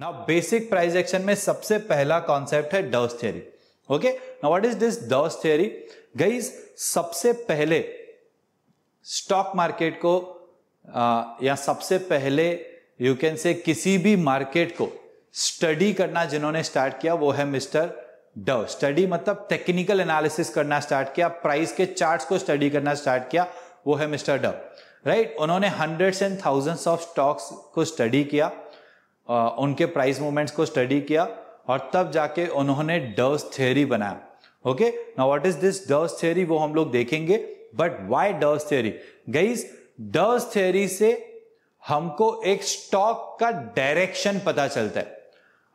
Now basic price action में सबसे पहला कॉन्सेप्ट है Dow's theory okay now what is this Dow's theory guys सबसे पहले स्टॉक मार्केट को आ, या सबसे पहले यू कैन से किसी भी मार्केट को स्टडी करना जिन्होंने स्टार्ट किया वो है मिस्टर डव स्टडी मतलब टेक्निकल एनालिसिस करना स्टार्ट किया प्राइस के चार्ट्स को स्टडी करना स्टार्ट किया वो है मिस्टर डव राइट उन्होंने hundreds and thousands of stocks को स्टडी किया उनके प्राइस मूवमेंट्स को स्टडी किया और तब जाके उन्होंने डर्स थ्योरी बनाया okay now what is this Dow's theory वो हम लोग देखेंगे but why Dow's theory guys Dow's theory से हमको एक स्टॉक का डायरेक्शन पता चलता है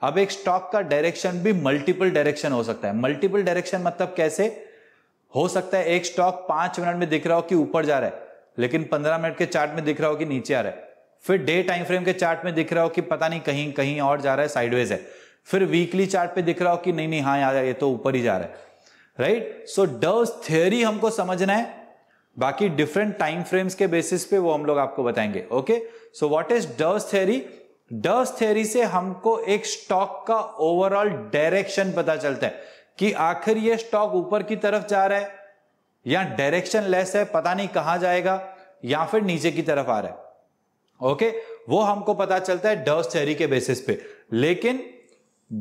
अब एक स्टॉक का डायरेक्शन भी मल्टीपल डायरेक्शन हो सकता है मल्टीपल डायरेक्शन मतलब कैसे हो सकता है एक स्टॉक पांच मिनट में दिख रहा हो कि ऊपर जा रहा है लेकिन पंद्रह मिनट के चार्ट में दिख रहा हो कि नीचे आ रहा है फिर डे टाइम फ्रेम के चार्ट में दिख रहा हो कि पता नहीं कहीं कहीं और जा रहा है साइडवेज है फिर वीकली चार्ट पे दिख रहा हो कि नहीं नहीं हाँ यार ये तो ऊपर ही जा रहा है राइट सो डर्व थ्योरी हमको समझना है बाकी डिफरेंट टाइम फ्रेम्स के बेसिस पे वो हम लोग आपको बताएंगे okay so what is Dow's theory Dow's theory से हमको एक स्टॉक का ओवरऑल डायरेक्शन पता चलता है कि आखिर ये स्टॉक ऊपर की तरफ जा रहा है या डायरेक्शन लेस है पता नहीं कहां जाएगा या फिर नीचे की तरफ आ रहा है ओके वो हमको पता चलता है डर्स थ्योरी के बेसिस पे लेकिन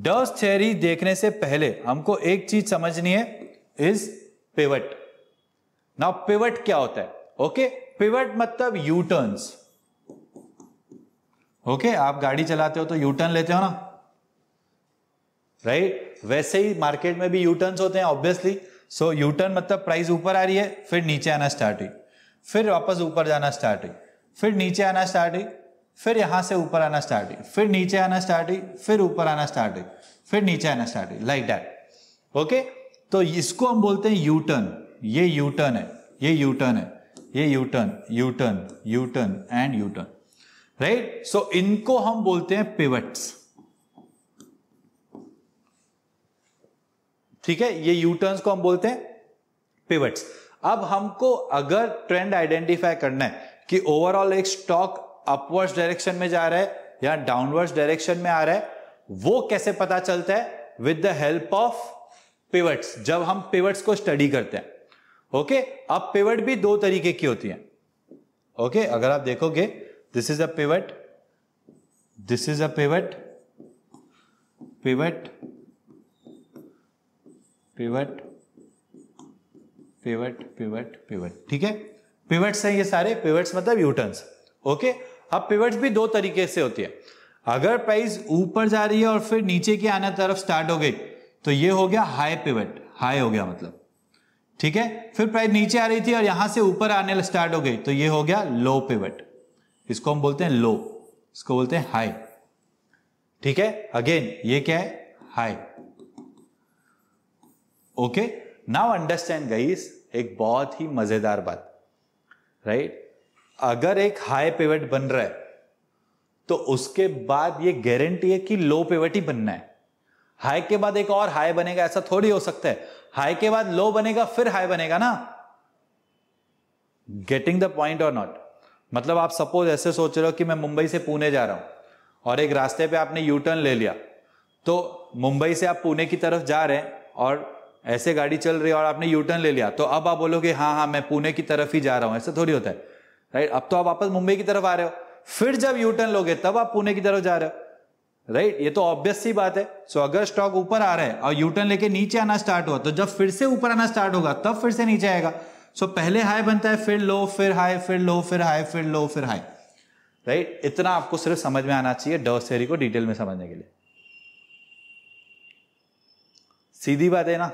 डर्स थ्योरी देखने से पहले हमको एक चीज समझनी है इज पिवट नाउ पिवट क्या होता है ओके पिवट मतलब यू टर्न्स ओके आप गाड़ी चलाते हो तो यू टर्न लेते हो ना राइट right? वैसे ही मार्केट में भी यू टर्न होते हैं ऑब्वियसली सो यू टर्न मतलब प्राइस ऊपर आ रही है फिर नीचे आना स्टार्ट हुई फिर वापस ऊपर जाना स्टार्ट हुई फिर नीचे आना स्टार्ट हुई फिर यहाँ से ऊपर आना स्टार्ट हुई फिर नीचे आना स्टार्ट हुई फिर ऊपर आना स्टार्ट हुई फिर नीचे आना स्टार्ट हुई लाइक डैट ओके तो इसको हम बोलते हैं यू टर्न ये यू टर्न है ये यू टर्न है ये U turn U turn U turn and U turn right so इनको हम बोलते हैं पिवट्स ठीक है ये यू टर्न को हम बोलते हैं पिवट्स अब हमको अगर ट्रेंड आइडेंटिफाई करना है कि ओवरऑल एक स्टॉक अपवर्ड्स डायरेक्शन में जा रहा है या डाउनवर्ड्स डायरेक्शन में आ रहा है वो कैसे पता चलता है with the help of pivots जब हम पिवट्स को स्टडी करते हैं ओके okay? अब पिवट भी दो तरीके की होती है ओके okay? अगर आप देखोगे this is a pivot this is a pivot pivot pivot pivot pivot pivot ठीक है पिवट्स हैं ये सारे पिवट्स मतलब यूटर्न ओके अब पिवट्स भी दो तरीके से होती है अगर प्राइस ऊपर जा रही है और फिर नीचे की आने तरफ स्टार्ट हो गई तो ये हो गया हाई पिवट हाई हो गया मतलब ठीक है फिर प्राइस नीचे आ रही थी और यहां से ऊपर आने स्टार्ट हो गई तो ये हो गया लो पिवट इसको हम बोलते हैं लो इसको बोलते हैं हाई ठीक है अगेन ये क्या है high okay now understand guys एक बहुत ही मजेदार बात राइट अगर एक हाई पेवेट बन रहा है तो उसके बाद ये गारंटी है कि लो पेवेट ही बनना है हाई के बाद एक और हाई बनेगा ऐसा थोड़ी हो सकता है हाई के बाद लो बनेगा फिर हाई बनेगा ना गेटिंग द पॉइंट और नॉट मतलब आप सपोज ऐसे सोच रहे हो कि मैं मुंबई से पुणे जा रहा हूं और एक रास्ते पे आपने यू टर्न ले लिया तो मुंबई से आप पुणे की तरफ जा रहे हैं और ऐसे गाड़ी चल रही है और आपने यू टर्न ले लिया तो अब आप बोलोगे हाँ हाँ मैं पुणे की तरफ ही जा रहा हूँ ऐसा थोड़ी होता है राइट अब तो आप वापस मुंबई की तरफ आ रहे हो फिर जब यू टर्न लोगे तब आप पुणे की तरफ जा रहे हो राइट ये तो ऑब्वियस सी बात है सो अगर स्टॉक ऊपर आ रहा है और यू टर्न लेके नीचे आना स्टार्ट हुआ तो जब फिर से ऊपर आना स्टार्ट होगा तब फिर से नीचे आएगा सो पहले हाई बनता है फिर लो फिर हाई फिर लो फिर हाई फिर लो फिर हाई राइट इतना आपको सिर्फ समझ में आना चाहिए डर सेरी को डिटेल में समझने के लिए सीधी बात है ना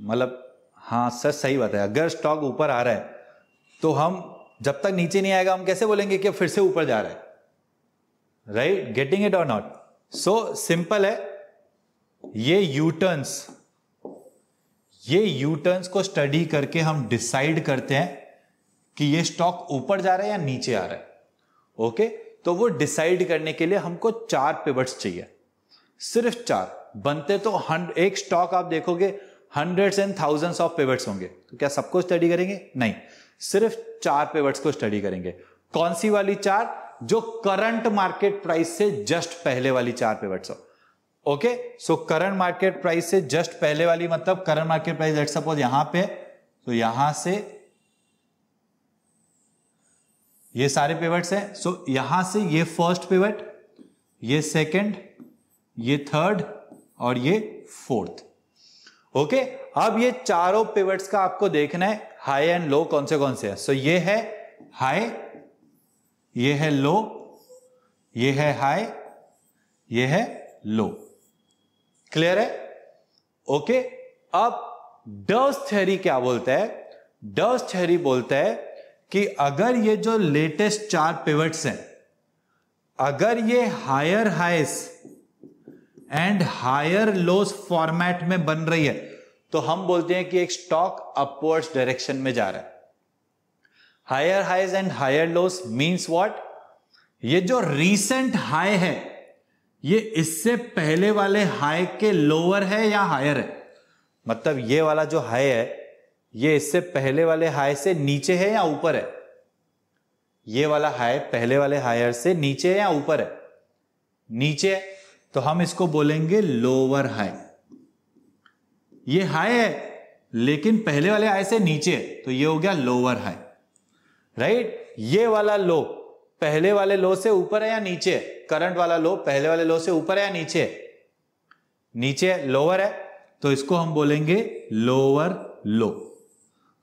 मतलब हाँ सर सही बात है अगर स्टॉक ऊपर आ रहा है तो हम जब तक नीचे नहीं आएगा हम कैसे बोलेंगे कि फिर से ऊपर जा रहा है राइट गेटिंग इट और नॉट सो सिंपल है ये यूटर्न्स ये यूटर्न्स को स्टडी करके हम डिसाइड करते हैं कि ये स्टॉक ऊपर जा रहा है या नीचे आ रहा है ओके तो वो डिसाइड करने के लिए हमको चार पिवट्स चाहिए सिर्फ चार बनते तो हंड एक स्टॉक आप देखोगे hundreds and thousands of pivots होंगे तो क्या सबको स्टडी करेंगे नहीं सिर्फ चार पेवर्ट्स को स्टडी करेंगे कौन सी वाली चार जो करंट मार्केट प्राइस से जस्ट पहले वाली चार पेवर्ट्स हो okay so current market price से जस्ट पहले वाली मतलब current market price at suppose यहां पे तो यहां से ये सारे पेवर्ट्स हैं सो so, यहां से ये फर्स्ट पेवर्ट ये सेकंड ये थर्ड और ये फोर्थ ओके अब ये चारों पिवट्स का आपको देखना है हाई एंड लो कौन से कौन से हैं सो ये है हाई ये है लो ये है हाई ये है लो क्लियर है ओके अब डर्स थेरी क्या बोलता है डर्स थेरी बोलता है कि अगर ये जो लेटेस्ट चार पिवट्स हैं अगर ये higher highs and higher loss format में बन रही है तो हम बोलते हैं कि एक स्टॉक अपवर्ड्स डायरेक्शन में जा रहा है higher highs and higher lows means what ये जो रीसेंट हाई है ये इससे पहले वाले हाई के लोअर है या हायर है मतलब ये वाला जो हाई है ये इससे पहले वाले हाई से नीचे है या ऊपर है ये वाला हाई पहले वाले हायर से नीचे है या ऊपर है नीचे है तो हम इसको बोलेंगे लोअर हाई ये हाई है लेकिन पहले वाले हाई से नीचे तो ये हो गया लोअर हाई राइट ये वाला लो पहले वाले लो से ऊपर है या नीचे करंट वाला लो पहले वाले लो से ऊपर है या नीचे नीचे लोअर है तो इसको हम बोलेंगे लोअर लो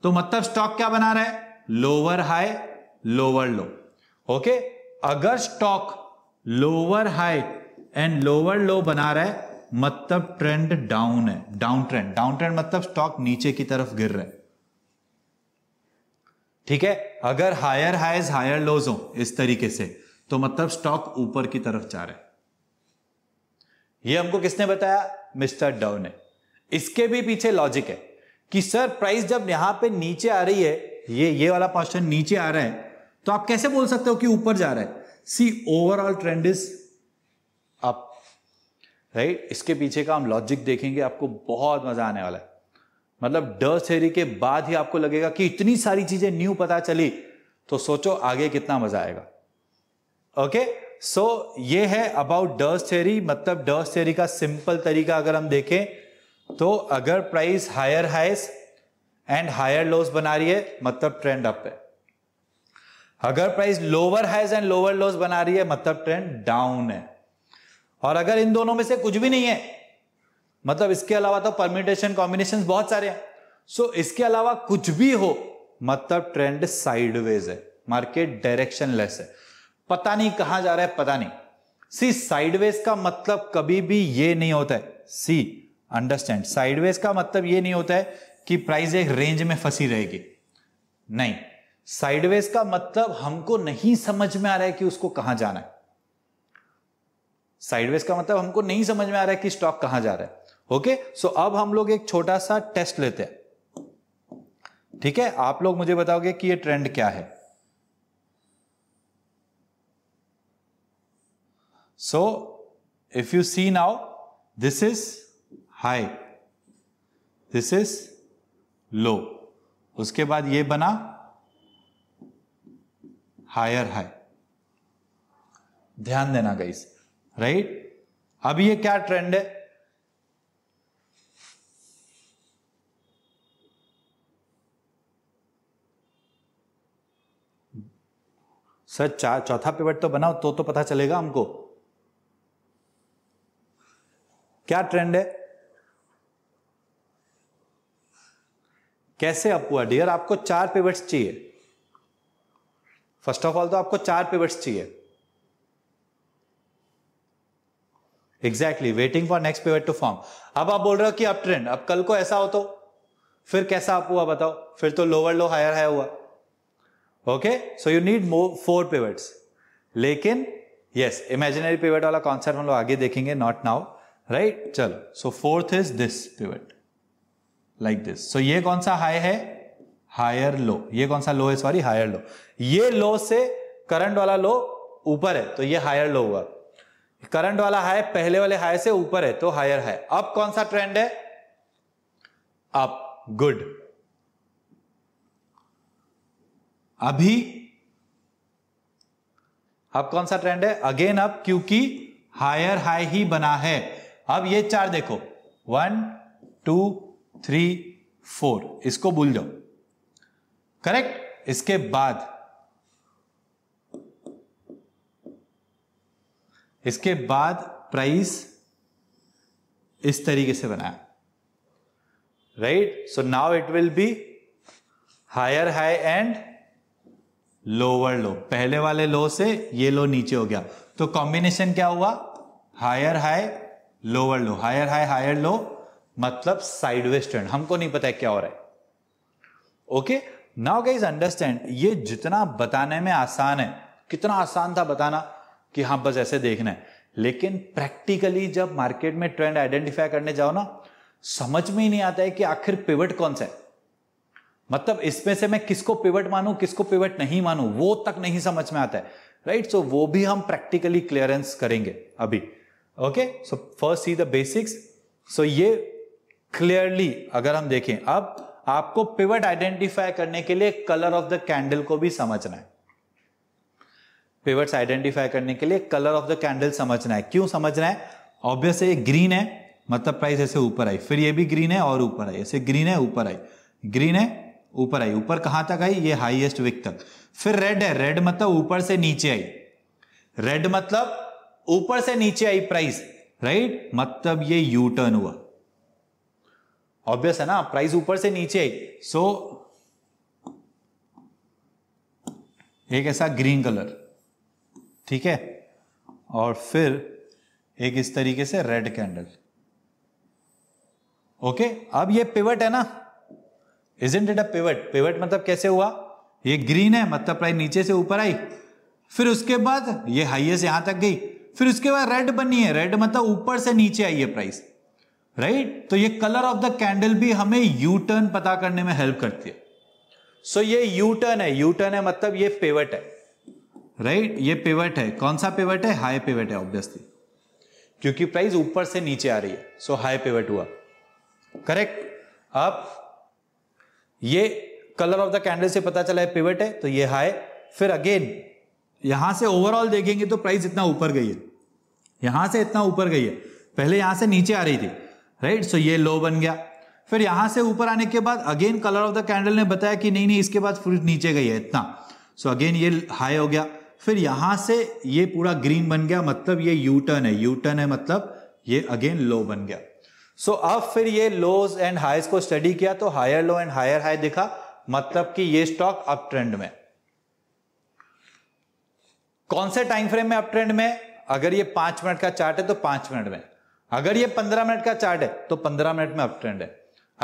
तो मतलब स्टॉक क्या बना रहा है lower high lower low okay अगर stock lower high and lower low बना रहा है मतलब ट्रेंड डाउन है डाउन ट्रेंड डाउन ट्रेंड मतलब स्टॉक नीचे की तरफ गिर रहा है ठीक है अगर हायर हाइज हायर लोज हो इस तरीके से तो मतलब स्टॉक ऊपर की तरफ जा रहा है ये हमको किसने बताया मिस्टर डव ने इसके भी पीछे लॉजिक है कि सर प्राइस जब यहां पे नीचे आ रही है ये ये वाला क्वेश्चन नीचे आ रहा है तो आप कैसे बोल सकते हो कि ऊपर जा रहा है see overall trend is right right? इसके पीछे का हम लॉजिक देखेंगे आपको बहुत मजा आने वाला है मतलब ड थेरी के बाद ही आपको लगेगा कि इतनी सारी चीजें न्यू पता चली तो सोचो आगे कितना मजा आएगा ओके okay? सो so, ये है अबाउट डर्स थेरी मतलब डर्स थेरी का सिंपल तरीका अगर हम देखें तो अगर price higher highs and higher lows बना रही है मतलब ट्रेंड अप है अगर price lower highs and lower lows बना रही है मतलब ट्रेंड डाउन है और अगर इन दोनों में से कुछ भी नहीं है मतलब इसके अलावा तो परमिटेशन कॉम्बिनेशन बहुत सारे हैं सो इसके अलावा कुछ भी हो मतलब ट्रेंड साइडवेज है मार्केट डायरेक्शन लेस है पता नहीं कहां जा रहा है पता नहीं सी साइडवेज का मतलब कभी भी ये नहीं होता है सी अंडरस्टैंड साइडवेज का मतलब ये नहीं होता है कि प्राइस एक रेंज में फंसी रहेगी नहीं साइडवेज का मतलब हमको नहीं समझ में आ रहा है कि उसको कहां जाना है साइडवेज का मतलब हमको नहीं समझ में आ रहा है कि स्टॉक कहां जा रहा है ओके सो अब हम लोग एक छोटा सा टेस्ट लेते हैं ठीक है आप लोग मुझे बताओगे कि ये ट्रेंड क्या है so if you see now this is high this is low उसके बाद ये बना हायर हाई ध्यान देना गई राइट अब ये क्या ट्रेंड है सर चार चौथा पिवट तो बनाओ तो तो पता चलेगा हमको क्या ट्रेंड है कैसे अप हुआ डियर आपको चार पिवट्स चाहिए फर्स्ट ऑफ ऑल तो आपको चार पिवट्स चाहिए exactly waiting for next pivot to form अब आप बोल रहे हो कि अब ट्रेंड अब कल को ऐसा हो तो फिर कैसा आप हुआ बताओ फिर तो लोअर लो हायर हाई हुआ okay so you need more four pivots लेकिन यस इमेजिनरी पिवट वाला कॉन्सेप्ट हम लोग आगे देखेंगे नॉट नाउ राइट चलो so fourth is this pivot like this so ये कौन सा हाई है हायर लो ये कौन सा लो है सॉरी हायर लो ये लो से करंट वाला लो ऊपर है तो ये हायर लो हुआ करंट वाला हाई पहले वाले हाई से ऊपर है तो हायर है अब कौन सा ट्रेंड है अप गुड अभी अब कौन सा ट्रेंड है अगेन अप क्योंकि हायर हाई ही बना है अब ये चार देखो वन टू थ्री फोर इसको भूल जाओ करेक्ट इसके बाद इसके बाद प्राइस इस तरीके से बनाया right so now it will be higher high and lower low पहले वाले लो से ये लो नीचे हो गया तो कॉम्बिनेशन क्या हुआ higher high lower low higher high higher low मतलब साइडवेज वेस्टर्न हमको नहीं पता है क्या हो रहा है ओके नाउ गाइज अंडरस्टैंड ये जितना बताने में आसान है कितना आसान था बताना कि हाँ बस ऐसे देखना है लेकिन प्रैक्टिकली जब मार्केट में ट्रेंड आइडेंटिफाई करने जाओ ना समझ में ही नहीं आता है कि आखिर पिवट कौन सा है मतलब इसमें से मैं किसको पिवट मानू किसको पिवट नहीं मानू वो तक नहीं समझ में आता है राइट सो so, वो भी हम प्रैक्टिकली क्लियरेंस करेंगे अभी okay so first see the basics so ये क्लियरली अगर हम देखें अब आपको पिवट आइडेंटिफाई करने के लिए कलर ऑफ द कैंडल को भी समझना है पेवर्स आइडेंटिफाई करने के लिए कलर ऑफ द कैंडल समझना है क्यों समझना है ऑब्वियस ये ग्रीन है मतलब प्राइस ऐसे ऊपर आई फिर ये भी ग्रीन है और ऊपर आई ऐसे ग्रीन है ऊपर आई ग्रीन है ऊपर आई ऊपर कहां तक आई ये हाईएस्ट विक तक फिर रेड है रेड मतलब ऊपर से नीचे आई रेड मतलब ऊपर से नीचे आई प्राइस राइट मतलब ये यू टर्न हुआ ऑब्वियस है ना प्राइस ऊपर से नीचे आई सो so, एक ऐसा ग्रीन कलर ठीक है और फिर एक इस तरीके से रेड कैंडल ओके अब ये पिवट है ना isn't it a pivot pivot मतलब कैसे हुआ ये ग्रीन है मतलब प्राइस नीचे से ऊपर आई फिर उसके बाद ये हाइएस्ट यहां तक गई फिर उसके बाद रेड बनी है रेड मतलब ऊपर से नीचे आई है प्राइस राइट तो ये कलर ऑफ द कैंडल भी हमें यू टर्न पता करने में हेल्प करती है सो so ये यू टर्न है यू टर्न है मतलब ये पेवट है राइट right? ये पिवट है कौन सा पिवट है हाई पिवट है ऑब्वियसली क्योंकि प्राइस ऊपर से नीचे आ रही है सो हाई पिवट हुआ करेक्ट अब ये कलर ऑफ द कैंडल से पता चला है पिवट है तो ये हाई फिर अगेन यहां से ओवरऑल देखेंगे तो प्राइस इतना ऊपर गई है यहां से इतना ऊपर गई है पहले यहां से नीचे आ रही थी राइट right? सो so ये लो बन गया फिर यहां से ऊपर आने के बाद again colour of the candle ने बताया कि नहीं नहीं इसके बाद फिर नीचे गई है इतना सो so अगेन ये हाई हो गया फिर यहां से ये पूरा ग्रीन बन गया मतलब ये यू टर्न है यू टर्न है मतलब ये अगेन लो बन गया सो so, अब फिर ये लोज एंड हाइज को स्टडी किया तो higher low and higher high दिखा मतलब कि ये स्टॉक अप ट्रेंड में कौन से टाइम फ्रेम में अप ट्रेंड में अगर ये पांच मिनट का चार्ट है तो पांच मिनट में अगर ये पंद्रह मिनट का चार्ट है तो पंद्रह मिनट में अप ट्रेंड है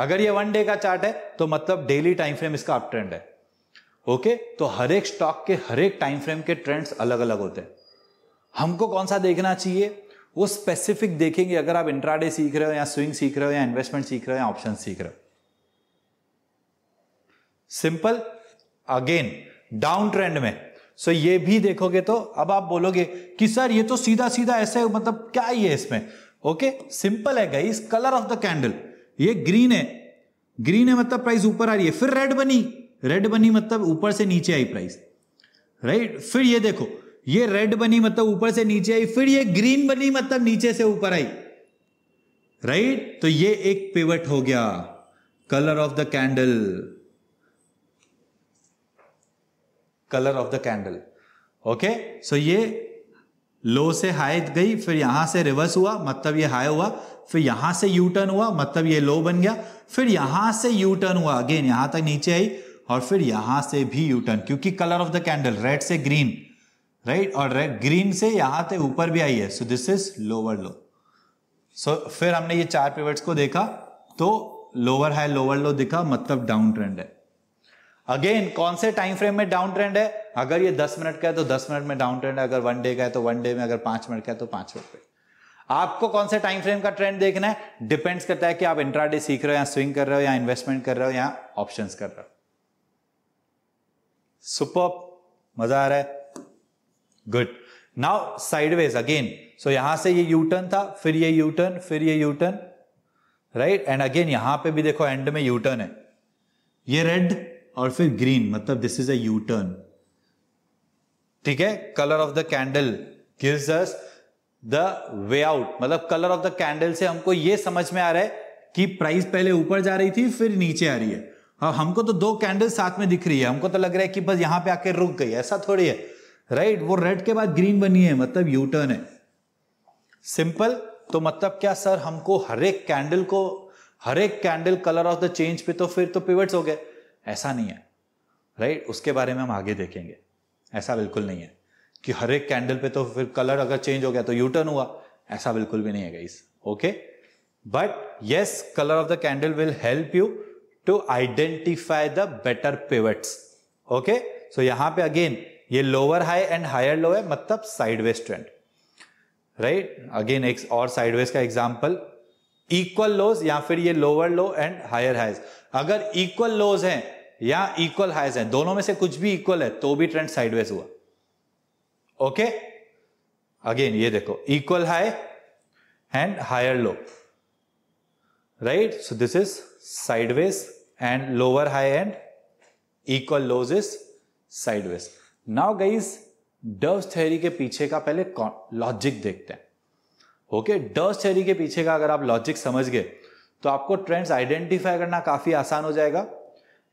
अगर ये वन डे का चार्ट है तो मतलब डेली टाइम फ्रेम इसका अप ट्रेंड है ओके तो हर एक स्टॉक के हर एक टाइम फ्रेम के ट्रेंड्स अलग अलग होते हैं हमको कौन सा देखना चाहिए वो स्पेसिफिक देखेंगे अगर आप इंट्राडे सीख रहे हो या स्विंग सीख रहे हो या इन्वेस्टमेंट सीख रहे हो या ऑप्शन सीख रहे हो सिंपल अगेन डाउन ट्रेंड में सो ये भी देखोगे तो अब आप बोलोगे कि सर ये तो सीधा सीधा ऐसे मतलब क्या ही है इसमें ओके सिंपल है guys colour of the candle ये ग्रीन है ग्रीन है मतलब प्राइस ऊपर आ रही है फिर रेड बनी रेड बनी मतलब ऊपर से नीचे आई प्राइस राइट फिर ये देखो ये रेड बनी मतलब ऊपर से नीचे आई फिर ये ग्रीन बनी मतलब नीचे से ऊपर आई राइट तो ये एक पिवट हो गया colour of the candle colour of the candle okay so ये लो से हाई गई फिर यहां से रिवर्स हुआ मतलब ये हाई हुआ फिर यहां से यू टर्न हुआ मतलब ये लो बन गया फिर यहां से यू टर्न हुआ अगेन यहां तक नीचे आई और फिर यहां से भी यू टर्न क्योंकि colour of the candle red से ग्रीन राइट और रेड ग्रीन से यहां से ऊपर भी आई है so this is lower low so फिर हमने ये चार पिवट्स को देखा तो लोअर हाई लोअर लो दिखा मतलब डाउन ट्रेंड है अगेन कौन से टाइम फ्रेम में डाउन ट्रेंड है अगर ये दस मिनट का है तो दस मिनट में डाउन ट्रेंड है अगर वन डे का है तो वन डे में अगर पांच मिनट का है तो पांच मिनट पे आपको कौन से टाइम फ्रेम का ट्रेंड देखना है डिपेंड्स करता है कि आप इंट्राडे सीख रहे हो या स्विंग कर रहे हो या इन्वेस्टमेंट कर रहे हो या ऑप्शन कर रहे हो सुपर मजा आ रहा है good now sideways again so यहां से ये यू टर्न था फिर ये यू टर्न फिर ये U turn right and again यहां पे भी देखो एंड में यू टर्न है ये रेड और फिर ग्रीन मतलब this is a U turn ठीक है colour of the candle gives us the way out मतलब कलर ऑफ द कैंडल से हमको ये समझ में आ रहा है कि प्राइस पहले ऊपर जा रही थी फिर नीचे आ रही है अब हाँ, हमको तो दो कैंडल साथ में दिख रही है हमको तो लग रहा है कि बस यहाँ पे आके रुक गई ऐसा थोड़ी है राइट वो रेड के बाद ग्रीन बनी है मतलब यू टर्न है सिंपल तो मतलब क्या सर हमको हर एक कैंडल को हर एक candle colour of the change पे तो फिर तो पिवट्स हो गए ऐसा नहीं है राइट उसके बारे में हम आगे देखेंगे ऐसा बिल्कुल नहीं है कि हर एक कैंडल पे तो फिर कलर अगर चेंज हो गया तो यू टर्न हुआ ऐसा बिल्कुल भी नहीं है guys okay but yes colour of the candle will help you to identify the better pivots okay so यहां पे अगेन ये lower high and higher low है मतलब साइडवेज ट्रेंड राइट अगेन एक और साइडवेज का एग्जाम्पल इक्वल लोज या फिर ये lower low and higher highs अगर इक्वल लोज है या इक्वल हाइज है दोनों में से कुछ भी इक्वल है तो भी ट्रेंड साइडवेज हुआ ओके अगेन ये देखो equal high and higher low right so this is sideways and lower high end equal lows is sideways. Now guys Dow theory के पीछे का पहले लॉजिक देखते हैं ओके डर्व थ्योरी के पीछे का अगर आप लॉजिक समझ गए तो आपको ट्रेंड्स आइडेंटिफाई करना काफी आसान हो जाएगा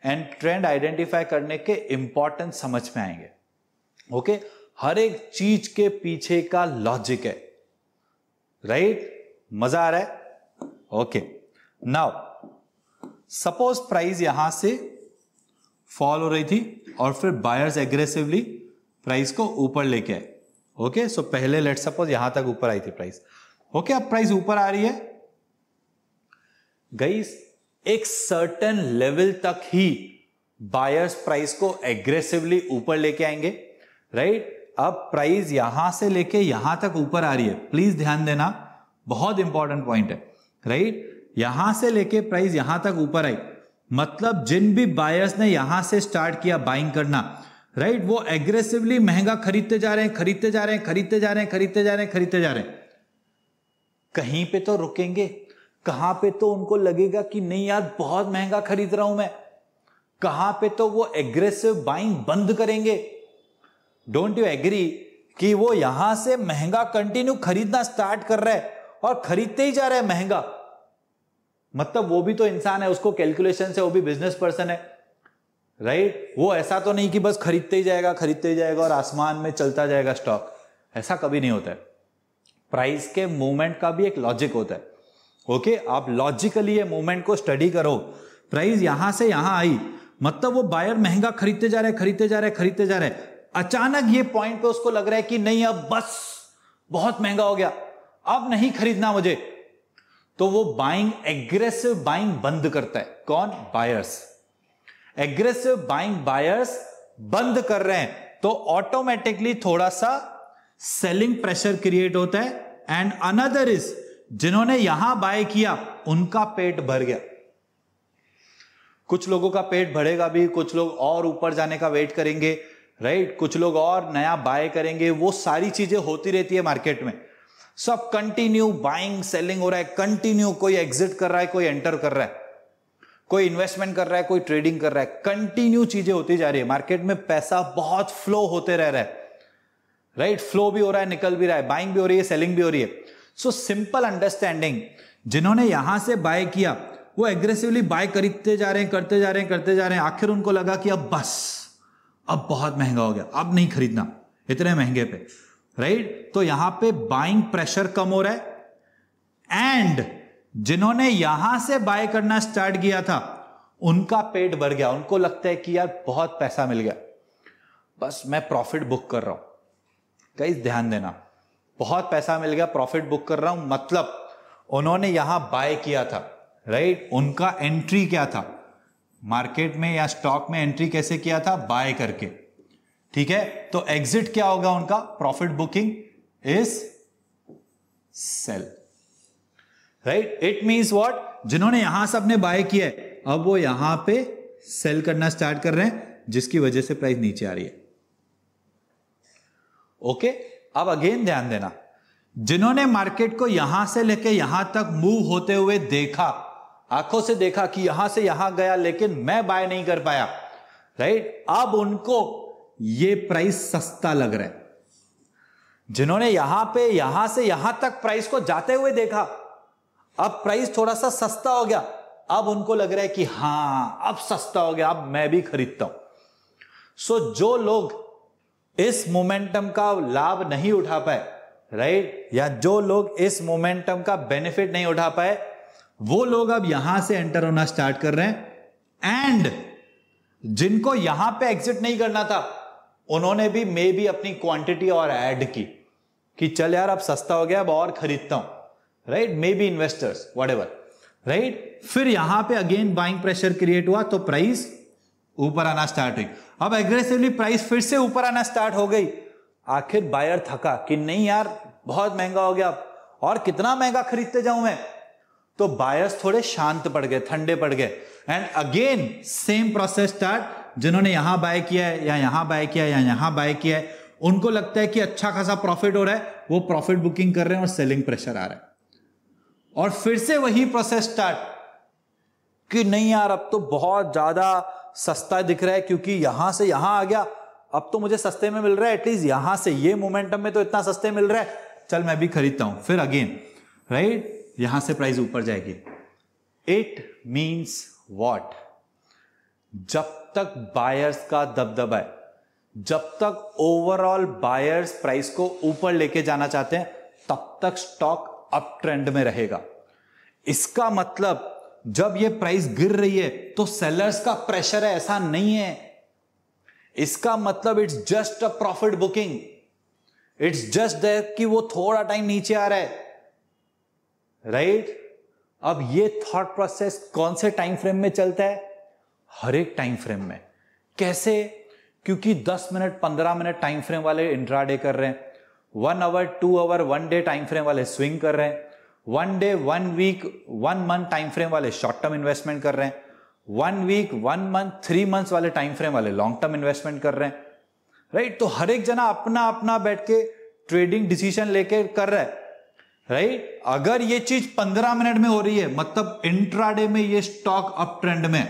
एंड ट्रेंड आइडेंटिफाई करने के इंपॉर्टेंस समझ में आएंगे ओके हर एक चीज के पीछे का लॉजिक है राइट right? मजा आ रहा है okay okay. Now suppose price यहां से फॉल हो रही थी और फिर बायर्स एग्रेसिवली प्राइस को ऊपर लेके आए ओके सो पहले लेट सपोज यहां तक ऊपर आई थी प्राइस ओके अब प्राइस ऊपर आ रही है गई एक सर्टन लेवल तक ही बायर्स प्राइस को एग्रेसिवली ऊपर लेके आएंगे राइट अब प्राइस यहां से लेके यहां तक ऊपर आ रही है प्लीज ध्यान देना बहुत इंपॉर्टेंट पॉइंट है राइट यहां से लेके प्राइस यहां तक ऊपर आई मतलब जिन भी बायर्स ने यहां से स्टार्ट किया बाइंग करना राइट वो एग्रेसिवली महंगा खरीदते जा रहे हैं खरीदते जा रहे हैं खरीदते जा रहे हैं खरीदते जा रहे हैं खरीदते जा रहे हैं कहीं पे तो रुकेंगे कहां पे तो उनको लगेगा कि नहीं यार बहुत महंगा खरीद रहा हूं मैं कहां पे तो वो एग्रेसिव बाइंग बंद करेंगे डोंट यू एग्री कि वो यहां से महंगा कंटिन्यू खरीदना स्टार्ट कर रहा है और खरीदते ही जा रहे हैं महंगा मतलब वो भी तो इंसान है उसको कैलकुलेशन से वो भी बिजनेस पर्सन है राइट right? वो ऐसा तो नहीं कि बस खरीदते ही जाएगा खरीदते ही जाएगा और आसमान में चलता जाएगा स्टॉक ऐसा कभी नहीं होता है प्राइस के मूवमेंट का भी एक लॉजिक होता है ओके okay? आप लॉजिकली ये मूवमेंट को स्टडी करो प्राइस यहां से यहां आई मतलब वो बायर महंगा खरीदते जा रहे खरीदते जा रहे खरीदते जा रहे अचानक ये पॉइंट पे उसको लग रहा है कि नहीं अब बस बहुत महंगा हो गया अब नहीं खरीदना मुझे तो वो बाइंग एग्रेसिव बाइंग बंद करता है कौन बायर्स एग्रेसिव बाइंग बायर्स बंद कर रहे हैं तो ऑटोमेटिकली थोड़ा सा सेलिंग प्रेशर क्रिएट होता है एंड अनदर इज जिन्होंने यहां बाय किया उनका पेट भर गया कुछ लोगों का पेट भरेगा भी कुछ लोग और ऊपर जाने का वेट करेंगे राइट कुछ लोग और नया बाय करेंगे वो सारी चीजें होती रहती है मार्केट में सब कंटिन्यू बाइंग सेलिंग हो रहा है कंटिन्यू कोई एग्जिट कर रहा है कोई एंटर कर रहा है कोई इन्वेस्टमेंट कर रहा है कोई ट्रेडिंग कर रहा है कंटिन्यू चीजें होती जा रही है मार्केट में पैसा बहुत फ्लो होते रह रहा है राइट right? फ्लो भी हो रहा है निकल भी रहा है बाइंग भी हो रही है सेलिंग भी हो रही है सो सिंपल अंडरस्टैंडिंग जिन्होंने यहां से बाय किया वो एग्रेसिवली बाय खरीदते जा रहे हैं करते जा रहे हैं करते जा रहे हैं आखिर उनको लगा कि अब बस अब बहुत महंगा हो गया अब नहीं खरीदना इतने महंगे पे राइट तो यहां पे बाइंग प्रेशर कम हो रहा है एंड जिन्होंने यहां से बाय करना स्टार्ट किया था उनका पेट भर गया उनको लगता है कि यार बहुत पैसा मिल गया बस मैं प्रॉफिट बुक कर रहा हूं कई ध्यान देना बहुत पैसा मिल गया प्रॉफिट बुक कर रहा हूं मतलब उन्होंने यहां बाय किया था राइट उनका एंट्री क्या था मार्केट में या स्टॉक में एंट्री कैसे किया था बाय करके ठीक है तो एग्जिट क्या होगा उनका profit booking is sell right it means what जिन्होंने यहां से अपने बाय किया है अब वो यहां पे सेल करना स्टार्ट कर रहे हैं जिसकी वजह से प्राइस नीचे आ रही है ओके okay? अब अगेन ध्यान देना जिन्होंने मार्केट को यहां से लेके यहां तक मूव होते हुए देखा आंखों से देखा कि यहां से यहां गया लेकिन मैं बाय नहीं कर पाया राइट right? अब उनको ये प्राइस सस्ता लग रहा है जिन्होंने यहां पे यहां से यहां तक प्राइस को जाते हुए देखा अब प्राइस थोड़ा सा सस्ता हो गया अब उनको लग रहा है कि हां अब सस्ता हो गया अब मैं भी खरीदता हूं सो जो लोग इस मोमेंटम का लाभ नहीं उठा पाए राइट या जो लोग इस मोमेंटम का बेनिफिट नहीं उठा पाए वो लोग अब यहां से एंटर होना स्टार्ट कर रहे हैं एंड जिनको यहां पे एग्जिट नहीं करना था उन्होंने भी मे भी अपनी क्वांटिटी और ऐड की कि चल यार अब सस्ता हो गया अब और खरीदता हूं right maybe investors whatever right फिर यहां पे अगेन बाइंग प्रेशर क्रिएट हुआ तो प्राइस ऊपर आना स्टार्ट हुई अब एग्रेसिवली प्राइस फिर से ऊपर आना स्टार्ट हो गई आखिर बायर थका कि नहीं यार बहुत महंगा हो गया और कितना महंगा खरीदते जाऊं मैं तो बायर्स थोड़े शांत पड़ गए ठंडे पड़ गए and again same process start जिन्होंने यहां बाय किया है या यहां बाय किया है या यहां बाय किया है उनको लगता है कि अच्छा खासा प्रॉफिट हो रहा है वो प्रॉफिट बुकिंग कर रहे हैं और सेलिंग प्रेशर आ रहा है और फिर से वही प्रोसेस स्टार्ट कि नहीं यार अब तो बहुत ज्यादा सस्ता दिख रहा है क्योंकि यहां से यहां आ गया अब तो मुझे सस्ते में मिल रहा है एटलीस्ट यहां से ये मोमेंटम में तो इतना सस्ते मिल रहा है चल मैं भी खरीदता हूं फिर अगेन राइट यहां से प्राइस ऊपर जाएगी इट मीन्स वॉट जब तक बायर्स का दबदबा है जब तक ओवरऑल बायर्स प्राइस को ऊपर लेके जाना चाहते हैं तब तक स्टॉक अप ट्रेंड में रहेगा इसका मतलब जब ये प्राइस गिर रही है तो सेलर्स का प्रेशर है ऐसा नहीं है इसका मतलब it's just a profit booking it's just that कि वो थोड़ा टाइम नीचे आ रहा है राइट right? अब ये थॉट प्रोसेस कौन से टाइम फ्रेम में चलता है हर एक टाइम फ्रेम में कैसे क्योंकि 10 मिनट 15 मिनट टाइम फ्रेम वाले इंट्राडे कर रहे हैं one hour two hour one day time frame वाले स्विंग कर रहे हैं one day one week one month time frame वाले शॉर्ट टर्म इन्वेस्टमेंट कर रहे हैं one week one month three months वाले टाइम फ्रेम वाले लॉन्ग टर्म इन्वेस्टमेंट कर रहे हैं राइट right? तो हर एक जना अपना अपना बैठ के ट्रेडिंग डिसीजन लेके कर रहा है राइट अगर ये चीज पंद्रह मिनट में हो रही है मतलब इंट्राडे में ये स्टॉक अप ट्रेंड में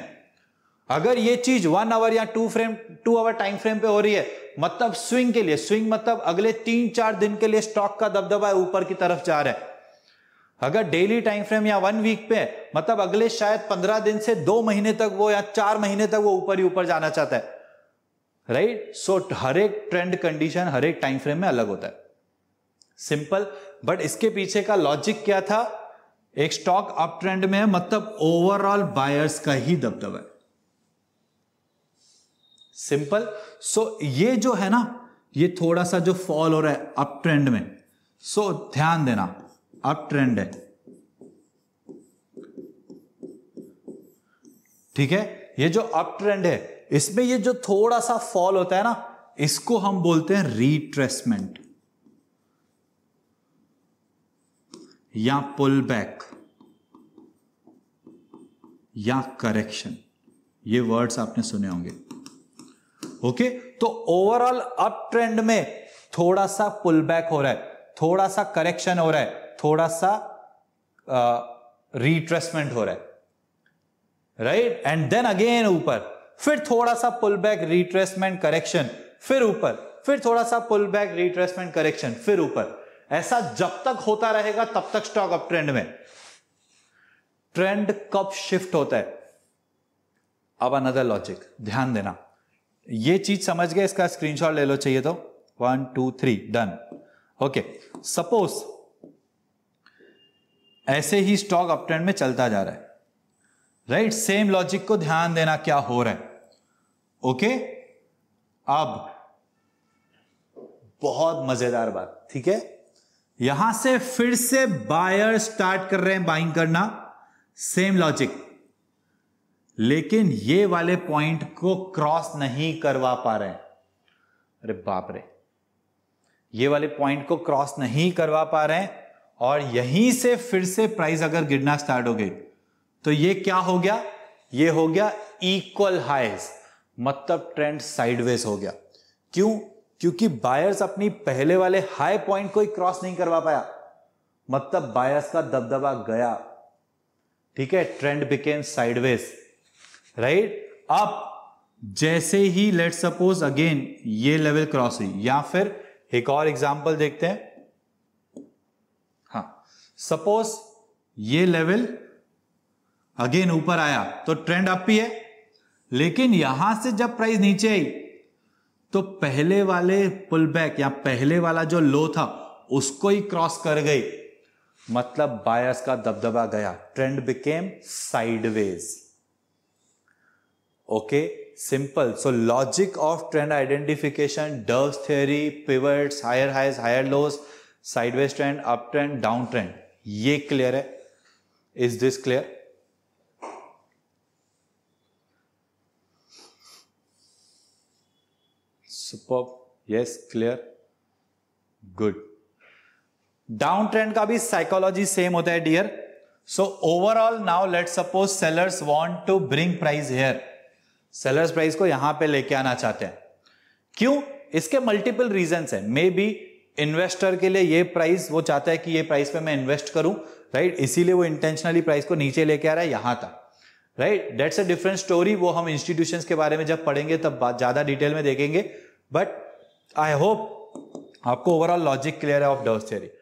अगर ये चीज वन आवर या two frame two hour time frame पे हो रही है मतलब स्विंग के लिए स्विंग मतलब अगले तीन चार दिन के लिए स्टॉक का दबदबा ऊपर की तरफ जा रहा है अगर डेली टाइम फ्रेम या वन वीक पे मतलब अगले शायद पंद्रह दिन से दो महीने तक वो या चार महीने तक वो ऊपर ही ऊपर जाना चाहता है राइट सो हर एक ट्रेंड कंडीशन हर एक टाइम फ्रेम में अलग होता है सिंपल बट इसके पीछे का लॉजिक क्या था एक स्टॉक अप ट्रेंड में है मतलब ओवरऑल बायर्स का ही दबदबा है सिंपल सो ये जो है ना ये थोड़ा सा जो फॉल हो रहा है अप ट्रेंड में सो so, ध्यान देना अप ट्रेंड है ठीक है ये जो अप ट्रेंड है इसमें ये जो थोड़ा सा फॉल होता है ना इसको हम बोलते हैं रिट्रेसमेंट या पुल बैक या करेक्शन ये वर्ड्स आपने सुने होंगे ओके तो ओवरऑल अप ट्रेंड में थोड़ा सा पुल बैक हो रहा है थोड़ा सा करेक्शन हो रहा है थोड़ा सा रिट्रेसमेंट हो रहा है राइट एंड देन अगेन ऊपर फिर थोड़ा सा पुल बैक रिट्रेसमेंट करेक्शन फिर ऊपर फिर थोड़ा सा पुल बैक रिट्रेसमेंट करेक्शन फिर ऊपर ऐसा जब तक होता रहेगा तब तक स्टॉक अप ट्रेंड में ट्रेंड कब शिफ्ट होता है अब अनदर लॉजिक ध्यान देना ये चीज समझ गए इसका स्क्रीनशॉट ले लो चाहिए तो one two three done okay suppose ऐसे ही स्टॉक अप ट्रेंड में चलता जा रहा है राइट सेम लॉजिक को ध्यान देना क्या हो रहा है ओके okay? अब बहुत मजेदार बात ठीक है यहां से फिर से बायर स्टार्ट कर रहे हैं बाइंग करना सेम लॉजिक लेकिन ये वाले पॉइंट को क्रॉस नहीं करवा पा रहे अरे बाप रे ये वाले पॉइंट को क्रॉस नहीं करवा पा रहे और यहीं से फिर से प्राइस अगर गिरना स्टार्ट हो गई तो ये क्या हो गया ये हो गया इक्वल हाइज मतलब ट्रेंड साइडवेज हो गया क्यों क्योंकि बायर्स अपनी पहले वाले हाई पॉइंट को ही क्रॉस नहीं करवा पाया मतलब बायर्स का दबदबा गया ठीक है ट्रेंड बिकेम साइडवेज राइट अब जैसे ही लेट सपोज अगेन ये लेवल क्रॉस हुई या फिर एक और एग्जाम्पल देखते हैं हा सपोज ये लेवल अगेन ऊपर आया तो ट्रेंड अप ही है लेकिन यहां से जब प्राइस नीचे आई तो पहले वाले पुल बैक या पहले वाला जो लो था उसको ही क्रॉस कर गई मतलब बायस का दबदबा गया trend became sideways okay simple so logic of trend identification Dow theory pivots higher highs higher lows sideways trend up trend down trend ये क्लियर है is this clear super yes clear good down trend का भी psychology same होता है dear so overall now let suppose sellers want to bring price here sellers price को यहां पे लेके आना चाहते हैं क्यों इसके मल्टीपल रीजन है मे बी इन्वेस्टर के लिए ये प्राइस वो चाहता है कि ये प्राइस पे मैं इन्वेस्ट करूं राइट right? इसीलिए वो इंटेंशनली प्राइस को नीचे लेके आ रहा है यहां तक right that's a different story वो हम इंस्टीट्यूशंस के बारे में जब पढ़ेंगे तब ज्यादा डिटेल में देखेंगे बट आई होप आपको ओवरऑल लॉजिक क्लियर है ऑफ डर्स थियरी